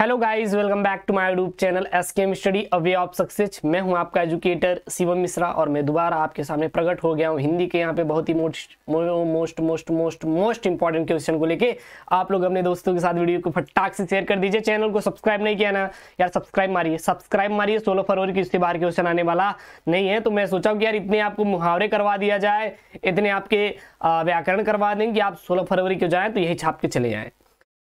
Hello guys welcome back to my YouTube channel S K M study away of success मैं हूं आपका educator Shivam Mishra और मैं दोबारा आपके सामने प्रकट हो गया हूं हिंदी के यहां पे बहुत ही most most most most most important question को लेके आप लोग अपने दोस्तों के साथ वीडियो को फटाक से शेयर कर दीजिए चैनल को सब्सक्राइब नहीं किया ना यार सब्सक्राइब मारिए सब्सक्राइब मारिए सोलह फरवरी की इसके बाहर क्वेश्चन आने वाला नहीं है तो मैं सोचा कि यार इतने आपको मुहावरे करवा दिया जाए इतने आपके व्याकरण करवा दें कि आप सोलह फरवरी को जाएँ तो यही छाप के चले जाएँ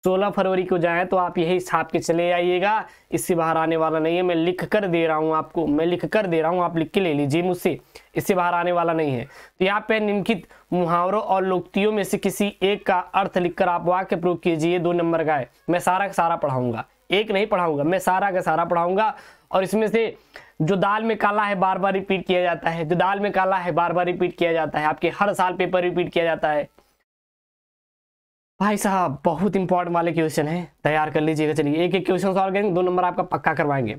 सोलह फरवरी को जाएँ तो आप यही छाप के चले आइएगा इससे बाहर आने वाला नहीं है मैं लिख कर दे रहा हूँ आपको मैं लिख कर दे रहा हूँ आप लिख के ले लीजिए मुझसे इससे बाहर आने वाला नहीं है तो यहाँ पे निम्नलिखित मुहावरों और लोकतियों में से किसी एक का अर्थ लिखकर आप वाक्य प्रूव कीजिए दो नंबर का है मैं सारा का सारा पढ़ाऊंगा एक नहीं पढ़ाऊंगा मैं सारा का सारा पढ़ाऊंगा और इसमें से जो दाल में काला है बार बार रिपीट किया जाता है जो दाल में काला है बार बार रिपीट किया जाता है आपके हर साल पेपर रिपीट किया जाता है भाई साहब बहुत इंपॉर्टेंट वाले क्वेश्चन है तैयार कर लीजिएगा चलिए एक एक क्वेश्चन सॉल्व करेंगे दो नंबर आपका पक्का करवाएंगे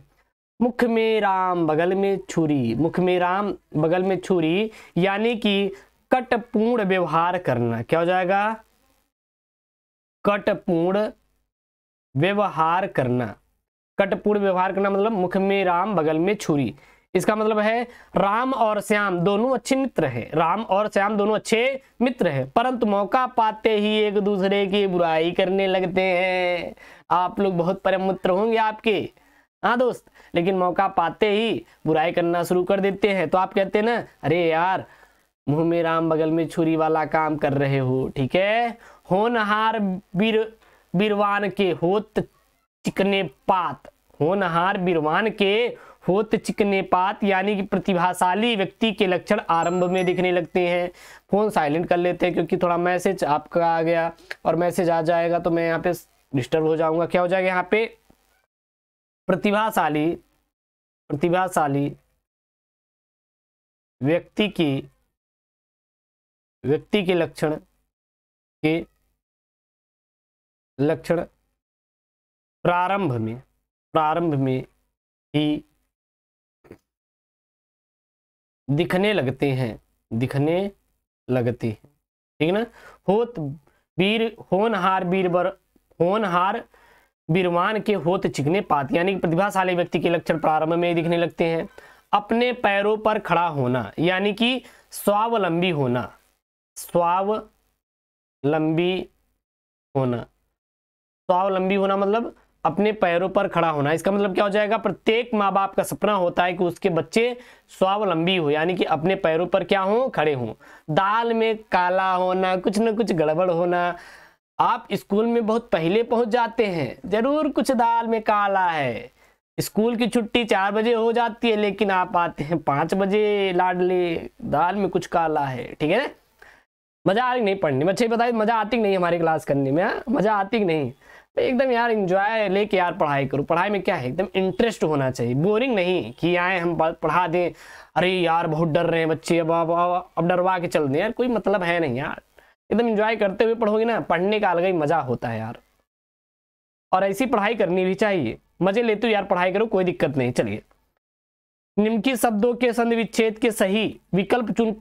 मुख में राम बगल में छुरी मुख में राम बगल में छुरी यानी कि कटपूर्ण व्यवहार करना क्या हो जाएगा कटपूर्ण व्यवहार करना कटपूर्ण व्यवहार करना मतलब मुख में राम बगल में छुरी इसका मतलब है राम और श्याम दोनों अच्छे मित्र हैं राम और श्याम दोनों अच्छे मित्र हैं परंतु मौका पाते ही एक दूसरे की बुराई करने लगते हैं आप लोग बहुत परम मित्र होंगे आपके हाँ दोस्त लेकिन मौका पाते ही बुराई करना शुरू कर देते हैं तो आप कहते हैं ना अरे यार मुंह में राम बगल में छुरी वाला काम कर रहे हो ठीक है होनहार बीर बीरवान के होत चिकने पात होनहार बीरवान के होत चिकने पात यानी कि प्रतिभाशाली व्यक्ति के लक्षण आरंभ में दिखने लगते हैं फ़ोन साइलेंट कर लेते हैं क्योंकि थोड़ा मैसेज आपका आ गया और मैसेज आ जाएगा तो मैं यहाँ पे डिस्टर्ब हो जाऊंगा क्या हो जाएगा यहाँ पे प्रतिभाशाली प्रतिभाशाली व्यक्ति की व्यक्ति के लक्षण के लक्षण प्रारंभ में प्रारंभ में ही दिखने लगते हैं दिखने लगते हैं ठीक ना होत वीर होनहार बीरबर होनहार बीरवान के होत चिकने पात यानी कि प्रतिभाशाली व्यक्ति के लक्षण प्रारंभ में दिखने लगते हैं अपने पैरों पर खड़ा होना यानी कि स्वावलंबी होना स्वावलंबी होना स्वावलंबी होना मतलब अपने पैरों पर खड़ा होना इसका मतलब क्या हो जाएगा प्रत्येक माँ बाप का सपना होता है कि उसके बच्चे स्वावलंबी हो यानी कि अपने पैरों पर क्या हों खड़े हों दाल में काला होना कुछ ना कुछ गड़बड़ होना आप स्कूल में बहुत पहले पहुंच जाते हैं जरूर कुछ दाल में काला है स्कूल की छुट्टी चार बजे हो जाती है लेकिन आप आते हैं पाँच बजे लाडले दाल में कुछ काला है ठीक है ना मज़ा आ रही नहीं पढ़ने में अच्छा बताए मज़ा आती नहीं हमारी क्लास करने में हाँ? मज़ा आती नहीं एकदम यार इंजॉय लेके यार पढ़ाई करो पढ़ाई में क्या है एकदम इंटरेस्ट होना चाहिए बोरिंग नहीं कि आए हम पढ़ा दें अरे यार बहुत डर रहे हैं बच्चे अब अब अब डरवा के चल दें यार कोई मतलब है नहीं यार एकदम इंजॉय करते हुए पढ़ोगे ना पढ़ने का अलग ही मज़ा होता है यार और ऐसी पढ़ाई करनी भी चाहिए मज़े लेते हो यार पढ़ाई करो कोई दिक्कत नहीं चलिए निम्नलिखित शब्दों के संधि विच्छेद के सही विकल्प चुन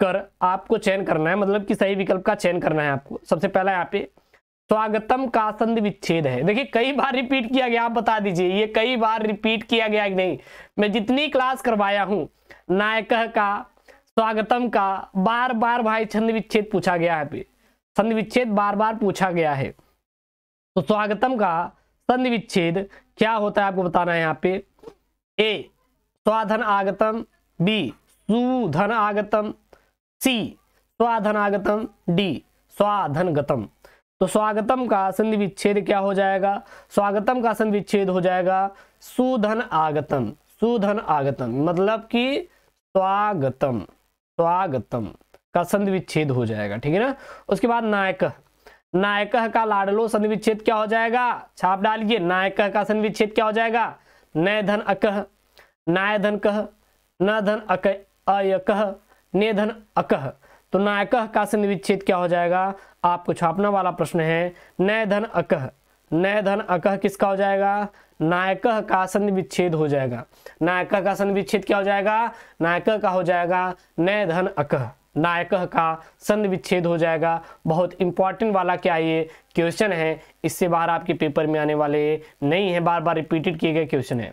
कर आपको चयन करना है मतलब कि सही विकल्प का चयन करना है आपको सबसे पहला यहाँ पे स्वागतम का संधि विच्छेद है देखिए कई बार रिपीट किया गया आप बता दीजिए ये कई बार रिपीट किया गया कि नहीं मैं जितनी क्लास करवाया हूं नायक का स्वागतम का बार बार भाई छंद विच्छेद पूछा गया है संधि विच्छेद बार बार पूछा गया है तो स्वागतम का संधि विच्छेद क्या होता है आपको बताना है यहाँ पे ए स्वाधन आगतम बी सुधन आगतम सी स्वाधन आगतम डी स्वाधन गतम तो स्वागतम का संधि विच्छेद क्या हो जाएगा स्वागतम का संधि विच्छेद हो जाएगा सुधन आगतम सुधन आगतम मतलब कि स्वागतम स्वागतम का संधि विच्छेद हो जाएगा ठीक है ना उसके बाद नायक नायक का लाडलो संधि विच्छेद क्या हो जाएगा छाप डालिए नायक का संधि विच्छेद क्या हो जाएगा नय धन अकह नाय धन कह न धन अक अयकह ने धन अकह तो नायकह का विच्छेद क्या हो जाएगा आपको छापना वाला प्रश्न है नय धन अकह नय धन अकह किसका हो जाएगा नायकह का संधि विच्छेद हो जाएगा नायकह का संधि विच्छेद क्या हो जाएगा नायकह का हो जाएगा नय धन अकह नायकह का संधि विच्छेद हो जाएगा बहुत इंपॉर्टेंट वाला क्या ये क्वेश्चन है इससे बाहर आपके पेपर में आने वाले नहीं है बार बार रिपीटेड किए गए क्वेश्चन है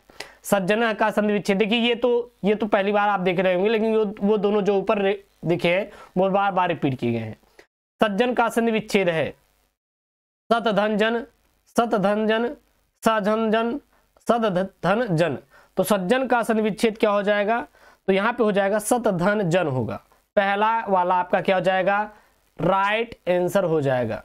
सज्जन का संधि विच्छेद देखिए ये तो ये तो पहली बार आप देख रहे होंगे लेकिन वो दोनों जो ऊपर देखिए वो बार बार रिपीट किए गए हैं सज्जन का संधि विच्छेद है सत धन जन सत धन जन सजन जन सत धन जन तो सज्जन का संधि विच्छेद क्या हो जाएगा तो यहां पे हो जाएगा सत धन जन होगा पहला वाला आपका क्या हो जाएगा राइट आंसर हो जाएगा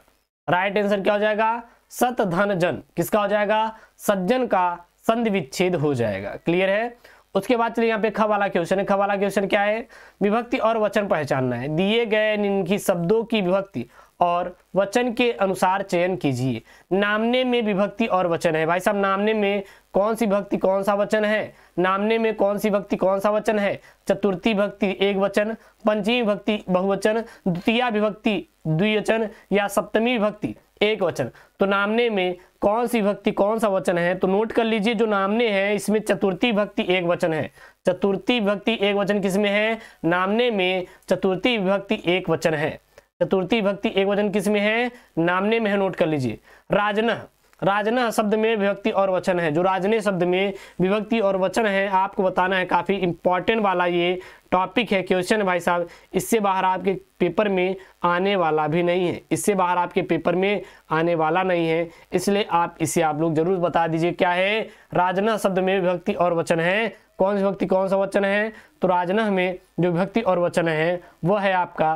राइट आंसर क्या हो जाएगा सत धन जन किसका हो जाएगा सज्जन का संधि विच्छेद हो जाएगा क्लियर है उसके बाद चलिए यहाँ पे खवाला क्वेश्चन है खवाला क्वेश्चन क्या है विभक्ति और वचन पहचानना है दिए गए इनकी शब्दों की विभक्ति और वचन के अनुसार चयन कीजिए नामने में विभक्ति और वचन है भाई साहब नामने में कौन सी भक्ति कौन सा वचन है नामने में कौन सी भक्ति कौन सा वचन है चतुर्थी भक्ति एक वचन पंचमी भक्ति बहुवचन द्वितीय विभक्ति द्विवचन या सप्तमी विभक्ति एक वचन तो नामने में कौन सी भक्ति कौन सा वचन है तो नोट कर लीजिए जो नामने है इसमें चतुर्थी भक्ति एक वचन है चतुर्थी भक्ति एक वचन किसमें है नामने में चतुर्थी भक्ति एक वचन है चतुर्थी भक्ति एक वचन किसमें है नामने में है नोट कर लीजिए राजना राजना शब्द में विभक्ति और वचन है जो राजने शब्द में विभक्ति और वचन है आपको बताना है काफ़ी इंपॉर्टेंट वाला ये टॉपिक है क्वेश्चन भाई साहब इससे बाहर आपके पेपर में आने वाला भी नहीं है इससे बाहर आपके पेपर में आने वाला नहीं है इसलिए आप इसे आप लोग जरूर बता दीजिए क्या है राजना शब्द में विभक्ति और वचन है कौन सी भक्ति कौन सा वचन है तो राजना में जो विभक्ति और वचन है वह है आपका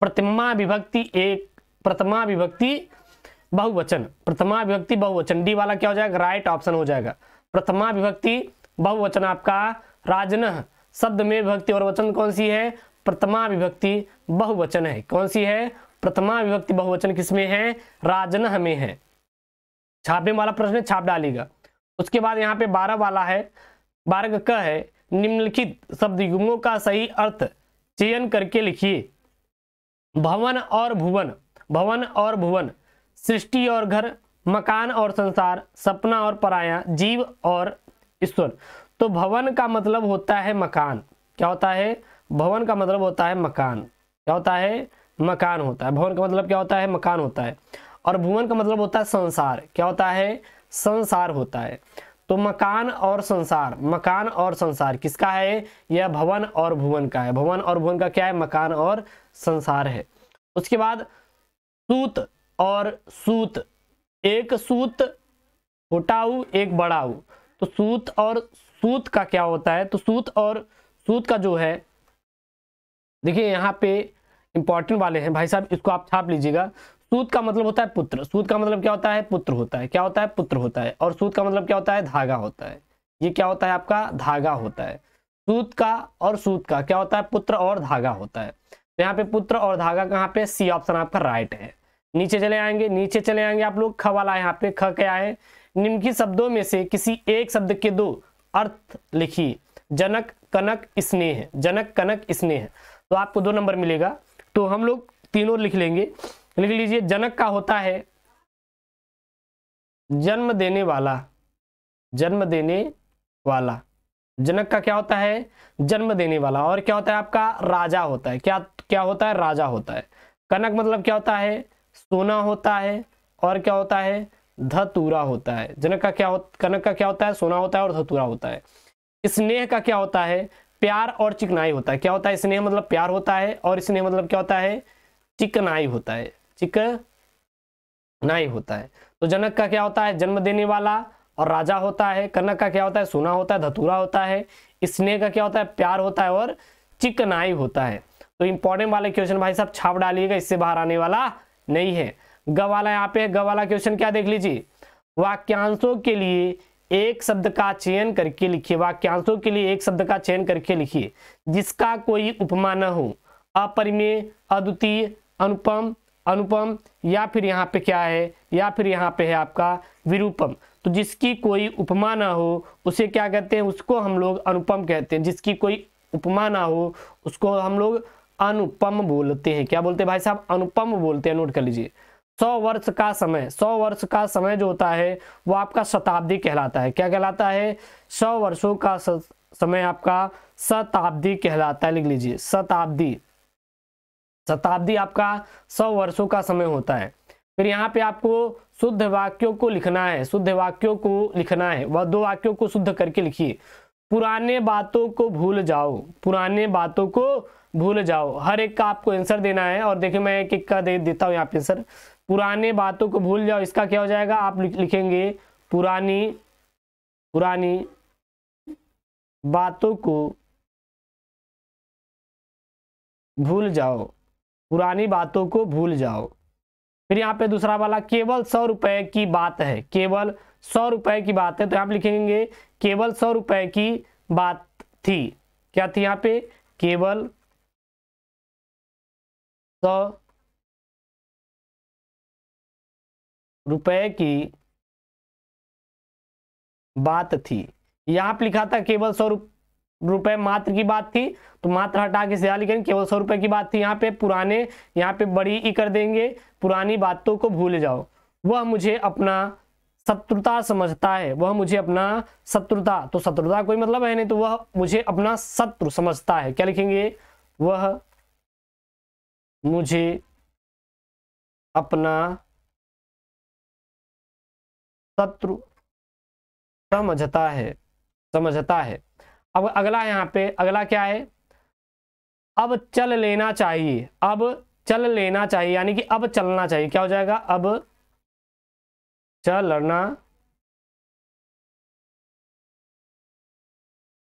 प्रतिमा विभक्ति एक प्रतिमा विभक्ति बहुवचन प्रथमा विभक्ति बहुवचन डी वाला क्या हो जाएगा राइट ऑप्शन हो जाएगा प्रथमा विभक्ति बहुवचन आपका राजन शब्द में विभक्ति और वचन कौन सी है प्रथमा विभक्ति बहुवचन है कौन सी है प्रथमा विभक्ति बहुवचन किसमें है राजन में है छापे वाला प्रश्न छाप डालेगा उसके बाद यहाँ पे बारह वाला है बारह क है निम्नलिखित शब्द युग्मों का सही अर्थ चयन करके लिखिए भवन और भुवन भवन और भुवन सृष्टि और घर मकान और संसार सपना और पराया जीव और ईश्वर तो भवन का मतलब होता है मकान क्या होता है भवन का मतलब होता है मकान क्या होता है मकान होता है भवन का मतलब क्या होता है मकान होता है और भुवन का मतलब होता है संसार क्या होता है संसार होता है तो मकान और संसार मकान और संसार किसका है यह भवन और भुवन का है भवन और भुवन का क्या है मकान और संसार है उसके बाद सूत और सूत एक सूत छोटा एक बड़ा ऊ तो सूत और सूत का क्या होता है तो सूत और सूत का जो है देखिए यहाँ पे इंपॉर्टेंट वाले हैं भाई साहब इसको आप छाप लीजिएगा सूत का मतलब होता है पुत्र सूत का मतलब क्या होता है पुत्र होता है क्या होता है पुत्र होता है और सूत का मतलब क्या होता है धागा होता है ये क्या होता है आपका धागा होता है सूत का और सूत का क्या होता है पुत्र और धागा होता है तो यहाँ पे पुत्र और धागा कहाँ पे सी ऑप्शन आपका राइट है नीचे चले आएंगे नीचे चले आएंगे आप लोग ख वाला यहाँ पे ख के आए निम्नलिखित शब्दों में से किसी एक शब्द के दो अर्थ लिखिए जनक कनक स्नेह जनक कनक स्नेह तो आपको दो नंबर मिलेगा तो हम लोग तीनों लिख लेंगे लिख लीजिए जनक का होता है जन्म देने वाला जन्म देने वाला जनक का क्या होता है जन्म देने वाला और क्या होता है आपका राजा होता है क्या क्या होता है राजा होता है कनक मतलब क्या होता है सोना होता है और क्या होता है धतूरा होता है जनक का क्या कनक का क्या होता है सोना होता है और धतूरा होता है स्नेह का क्या होता है प्यार और चिकनाई होता है क्या होता है स्नेह मतलब प्यार होता है और स्नेह मतलब क्या होता है चिकनाई होता है चिकनाई होता है तो जनक का क्या होता है जन्म देने वाला और राजा होता है कनक का क्या होता है सोना होता है धतूरा होता है स्नेह का क्या होता है प्यार होता है और चिकनाई होता है तो इंपॉर्टेंट वाले क्वेश्चन भाई साहब छाप डालिएगा इससे बाहर आने वाला नहीं है गवाला यहाँ पे गवाला क्वेश्चन क्या देख लीजिए वाक्यांशों के लिए एक शब्द का चयन करके लिखिए वाक्यांशों के लिए एक शब्द का चयन करके लिखिए जिसका कोई उपमा न हो अपरिमेय अद्वितीय अनुपम अनुपम या फिर यहाँ पे क्या है या फिर यहाँ पे है आपका विरूपम तो जिसकी कोई उपमा ना हो उसे क्या कहते हैं उसको हम लोग अनुपम कहते हैं जिसकी कोई उपमा ना हो उसको हम लोग अनुपम बोलते हैं क्या बोलते हैं भाई साहब अनुपम बोलते हैं नोट कर लीजिए सौ वर्ष का समय सौ वर्ष का समय जो होता है वो आपका शताब्दी कहलाता है क्या कहलाता है सौ वर्षों का समय आपका शताब्दी कहलाता है लिख लीजिए शताब्दी शताब्दी आपका सौ वर्षों का समय होता है फिर यहाँ पे आपको शुद्ध वाक्यों को लिखना है शुद्ध वाक्यों को लिखना है वह दो वाक्यों को शुद्ध करके लिखिए पुराने बातों को भूल जाओ पुराने बातों को भूल जाओ हर एक का आपको आंसर देना है और देखिए मैं एक एक का दे देता हूँ यहाँ पे आंसर पुराने बातों को भूल जाओ इसका क्या हो जाएगा आप लिखेंगे पुरानी पुरानी बातों को भूल जाओ पुरानी बातों को भूल जाओ फिर यहाँ पे दूसरा वाला केवल सौ रुपए की बात है केवल सौ रुपए की बात है तो आप लिखेंगे केवल सौ रुपए की बात थी क्या थी यहाँ पे केवल सौ रुपए की बात थी यहां पर लिखा था केवल सौ रुपए मात्र की बात थी तो मात्र हटा के सीधा लिखेंगे केवल सौ रुपए की बात थी यहाँ पे पुराने यहाँ पे बड़ी ई कर देंगे पुरानी बातों को भूल जाओ वह मुझे अपना शत्रुता समझता है वह मुझे अपना शत्रुता तो शत्रुता कोई मतलब है नहीं तो वह मुझे अपना शत्रु समझता है क्या लिखेंगे वह मुझे अपना शत्रु समझता है समझता है अब अगला यहां पे अगला क्या है अब चल लेना चाहिए अब चल लेना चाहिए यानी कि अब चलना चाहिए क्या हो जाएगा अब चलना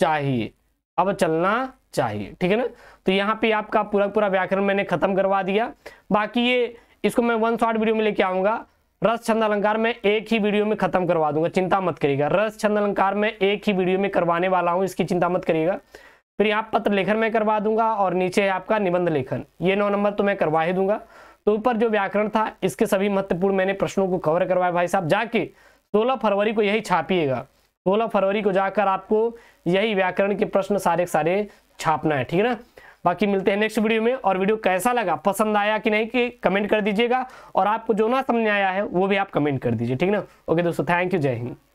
चाहिए अब चलना चाहिए ठीक है ना तो यहाँ पे आपका पूरा पूरा व्याकरण मैंने खत्म करवा दिया बाकी ये इसको मैं वन शॉर्ट वीडियो में लेके आऊंगा रस छंद अलंकार में एक ही वीडियो में खत्म करवा दूंगा चिंता मत करिएगा रस छंद अलंकार में एक ही वीडियो में करवाने वाला हूँ इसकी चिंता मत करिएगा फिर यहाँ पत्र लेखन में करवा दूंगा और नीचे है आपका निबंध लेखन ये नौ नंबर तो मैं करवा ही दूंगा तो ऊपर जो व्याकरण था इसके सभी महत्वपूर्ण मैंने प्रश्नों को कवर करवाया भाई साहब जाके सोलह फरवरी को यही छापिएगा सोलह फरवरी को जाकर आपको यही व्याकरण के प्रश्न सारे सारे छापना है ठीक है ना बाकी मिलते हैं नेक्स्ट वीडियो में और वीडियो कैसा लगा पसंद आया कि नहीं कि कमेंट कर दीजिएगा और आपको जो ना समझ आया है वो भी आप कमेंट कर दीजिए ठीक ना ओके दोस्तों थैंक यू जय हिंद